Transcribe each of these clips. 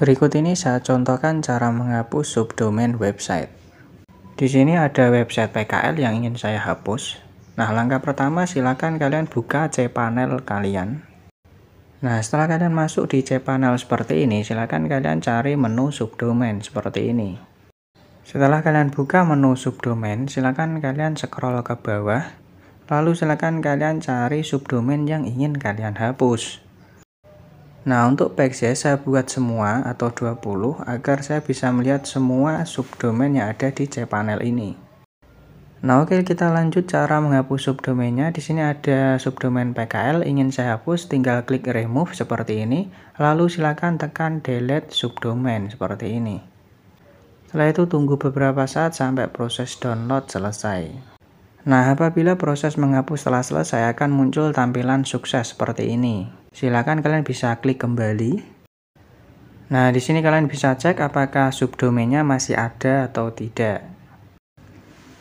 Berikut ini saya contohkan cara menghapus subdomain website. Di sini ada website PKL yang ingin saya hapus. Nah, langkah pertama silakan kalian buka cPanel kalian. Nah, setelah kalian masuk di cPanel seperti ini, silakan kalian cari menu subdomain seperti ini. Setelah kalian buka menu subdomain, silakan kalian scroll ke bawah. Lalu silakan kalian cari subdomain yang ingin kalian hapus. Nah untuk PXY saya buat semua atau 20 agar saya bisa melihat semua subdomain yang ada di cPanel ini. Nah oke kita lanjut cara menghapus subdomainnya. Di sini ada subdomain PKL ingin saya hapus tinggal klik remove seperti ini. Lalu silakan tekan delete subdomain seperti ini. Setelah itu tunggu beberapa saat sampai proses download selesai. Nah apabila proses menghapus telah selesai akan muncul tampilan sukses seperti ini silakan kalian bisa klik kembali. Nah, di sini kalian bisa cek apakah subdomainnya masih ada atau tidak.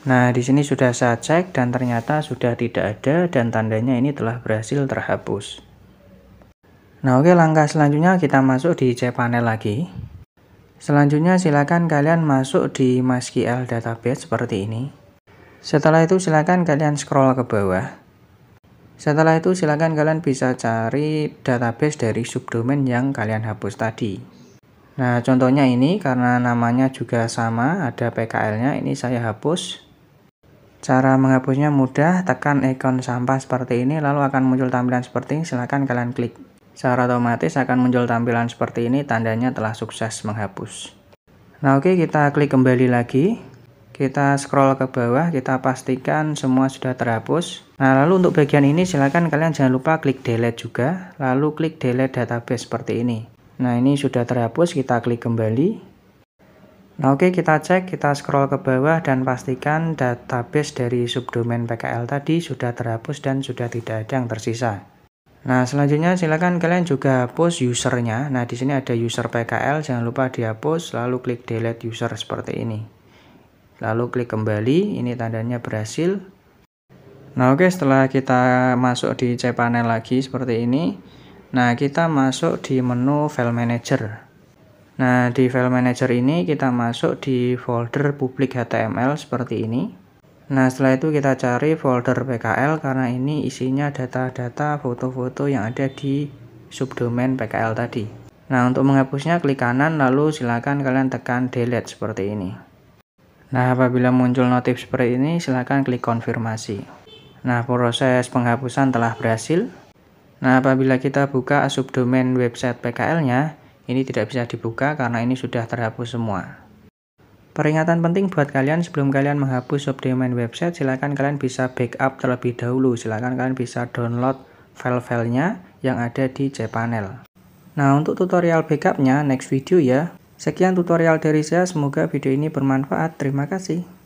Nah, di sini sudah saya cek dan ternyata sudah tidak ada dan tandanya ini telah berhasil terhapus. Nah, oke langkah selanjutnya kita masuk di cPanel lagi. Selanjutnya silakan kalian masuk di MySQL database seperti ini. Setelah itu silakan kalian scroll ke bawah. Setelah itu silakan kalian bisa cari database dari subdomain yang kalian hapus tadi. Nah contohnya ini karena namanya juga sama ada PKL-nya ini saya hapus. Cara menghapusnya mudah, tekan ikon sampah seperti ini lalu akan muncul tampilan seperti ini Silakan kalian klik. Secara otomatis akan muncul tampilan seperti ini tandanya telah sukses menghapus. Nah oke okay, kita klik kembali lagi kita scroll ke bawah kita pastikan semua sudah terhapus Nah, lalu untuk bagian ini silahkan kalian jangan lupa klik delete juga, lalu klik delete database seperti ini. Nah, ini sudah terhapus, kita klik kembali. Nah, oke, kita cek, kita scroll ke bawah dan pastikan database dari subdomain PKL tadi sudah terhapus dan sudah tidak ada yang tersisa. Nah, selanjutnya silakan kalian juga hapus usernya. Nah, di sini ada user PKL, jangan lupa dihapus, lalu klik delete user seperti ini. Lalu klik kembali, ini tandanya berhasil. Nah oke okay, setelah kita masuk di cPanel lagi seperti ini Nah kita masuk di menu file manager Nah di file manager ini kita masuk di folder publik HTML seperti ini Nah setelah itu kita cari folder PKL karena ini isinya data-data foto-foto yang ada di subdomain PKL tadi Nah untuk menghapusnya klik kanan lalu silakan kalian tekan delete seperti ini Nah apabila muncul notif seperti ini silakan klik konfirmasi Nah, proses penghapusan telah berhasil. Nah, apabila kita buka subdomain website PKL-nya, ini tidak bisa dibuka karena ini sudah terhapus semua. Peringatan penting buat kalian sebelum kalian menghapus subdomain website, silakan kalian bisa backup terlebih dahulu. Silakan kalian bisa download file-filenya yang ada di cPanel. Nah, untuk tutorial backupnya next video ya. Sekian tutorial dari saya, semoga video ini bermanfaat. Terima kasih.